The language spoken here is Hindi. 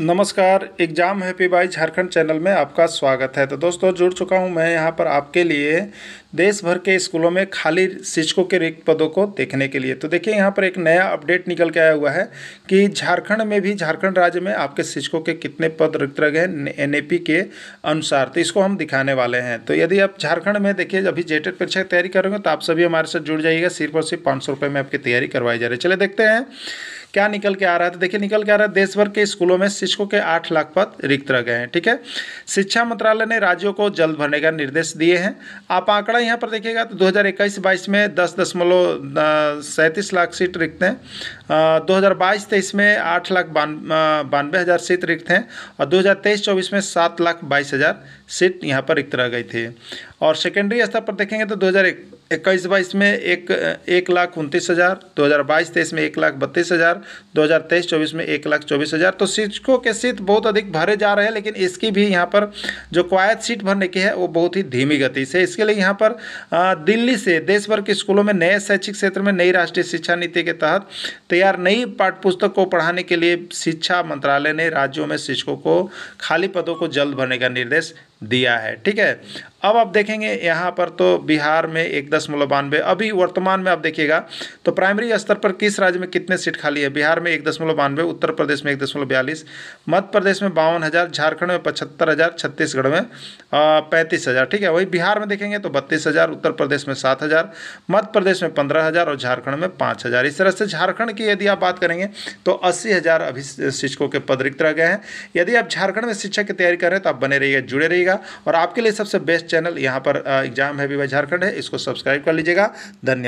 नमस्कार exam happy by Jharkhand channel में आपका स्वागत है तो दोस्तों जुड़ चुका हूं मैं यहां पर आपके लिए देश भर के स्कूलों में खाली शिक्षकों के रिक्त पदों को देखने के लिए तो देखिए यहाँ पर एक नया अपडेट निकल के आया हुआ है कि झारखंड में भी झारखंड राज्य में आपके शिक्षकों के कितने पद रिक्त रह गए एन के अनुसार तो इसको हम दिखाने वाले हैं तो यदि आप झारखंड में देखिए अभी जेटेड परीक्षा की तैयारी करोगे तो आप सभी हमारे साथ जुड़ जाइएगा सिर्फ और सिर्फ पाँच में आपकी तैयारी करवाई जा रही है चले देखते हैं क्या निकल के आ रहा है तो देखिए निकल के आ रहा है देश भर के स्कूलों में शिक्षकों के आठ लाख पद रिक्त रह गए हैं ठीक है शिक्षा मंत्रालय ने राज्यों को जल्द भरने का निर्देश दिए हैं आप आंकड़ा यहाँ पर देखिएगा तो दो हज़ार में दस दशमलव सैंतीस लाख सीट रिक्त हैं दो हज़ार बाईस तेईस में आठ लाख बानवे हज़ार सीट रिक्त हैं और दो हज़ार तेईस चौबीस में सात लाख बाईस हज़ार सीट यहाँ पर रिक्त रह गई थी और सेकेंडरी स्तर पर देखेंगे तो दो हज़ार इक्कीस बाईस में एक एक लाख उनतीस हज़ार दो हज़ार बाईस तेईस में एक लाख बत्तीस हज़ार दो हज़ार तेईस चौबीस में एक लाख चौबीस हज़ार तो शिक्षकों के सीट बहुत अधिक भरे जा रहे हैं लेकिन इसकी भी यहाँ पर जो क्वायत सीट भरने की है वो बहुत ही धीमी गति से इसके लिए यहाँ पर दिल्ली से देश भर के स्कूलों में नए शैक्षिक क्षेत्र में नई राष्ट्रीय शिक्षा नीति के तहत तैयार नई पाठ्यपुस्तक को पढ़ाने के लिए शिक्षा मंत्रालय ने राज्यों में शिक्षकों को खाली पदों को जल्द भरने का निर्देश दिया है ठीक है अब आप देखेंगे यहाँ पर तो बिहार में एक दशमलव बानवे अभी वर्तमान में आप देखिएगा तो प्राइमरी स्तर पर किस राज्य में कितने सीट खाली है बिहार में एक दशमलव बानवे उत्तर प्रदेश में एक दशमलव बयालीस मध्य प्रदेश में बावन हज़ार झारखंड में पचहत्तर हज़ार छत्तीसगढ़ में पैंतीस हज़ार ठीक है वही बिहार में देखेंगे तो बत्तीस हज़ार उत्तर प्रदेश में सात हज़ार मध्य प्रदेश में पंद्रह हज़ार और झारखंड में पाँच हज़ार इस तरह से झारखंड की यदि आप बात करेंगे तो अस्सी हज़ार अभी शिक्षकों के पद रिक्त रह गए हैं यदि आप झारखंड में शिक्षा की तैयारी कर रहे हैं तो आप बने रहिए जुड़े रहिएगा लीजिएगा और आपके लिए सबसे बेस्ट चैनल यहाँ पर एग्जाम है विवाह झारखंड है इसको सब्सक्राइब कर लीजिएगा धन्यवाद